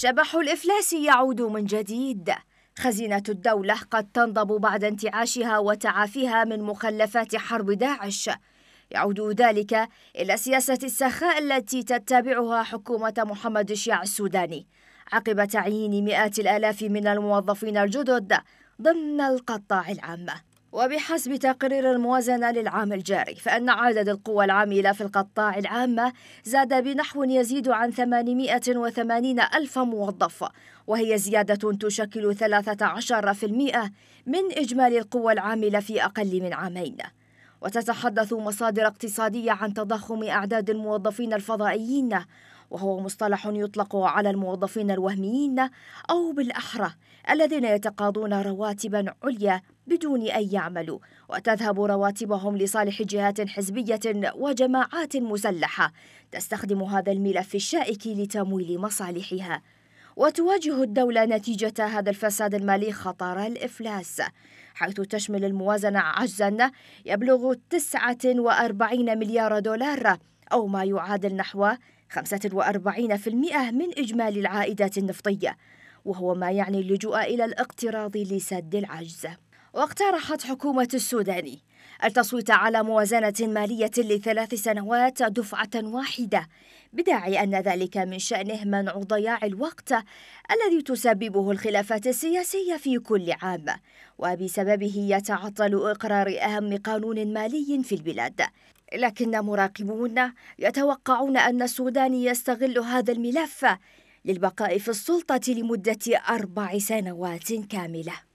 شبح الإفلاس يعود من جديد خزينة الدولة قد تنضب بعد انتعاشها وتعافيها من مخلفات حرب داعش يعود ذلك إلى سياسة السخاء التي تتبعها حكومة محمد الشيع السوداني عقب تعيين مئات الآلاف من الموظفين الجدد ضمن القطاع العام وبحسب تقرير الموازنة للعام الجاري فإن عدد القوى العاملة في القطاع العامة زاد بنحو يزيد عن 880 ألف موظف وهي زيادة تشكل 13% من إجمالي القوى العاملة في أقل من عامين وتتحدث مصادر اقتصادية عن تضخم أعداد الموظفين الفضائيين وهو مصطلح يطلق على الموظفين الوهميين أو بالأحرى الذين يتقاضون رواتبا عليا بدون أن يعملوا وتذهب رواتبهم لصالح جهات حزبية وجماعات مسلحة تستخدم هذا الملف الشائك لتمويل مصالحها وتواجه الدولة نتيجة هذا الفساد المالي خطر الإفلاس حيث تشمل الموازنة عجزا يبلغ 49 مليار دولار أو ما يعادل نحو 45% من إجمالي العائدات النفطية وهو ما يعني اللجوء إلى الاقتراض لسد العجز واقترحت حكومة السودان التصويت على موازنة مالية لثلاث سنوات دفعة واحدة بداعي أن ذلك من شأنه منع ضياع الوقت الذي تسببه الخلافات السياسية في كل عام وبسببه يتعطل إقرار أهم قانون مالي في البلاد لكن مراقبون يتوقعون أن السودان يستغل هذا الملف للبقاء في السلطة لمدة أربع سنوات كاملة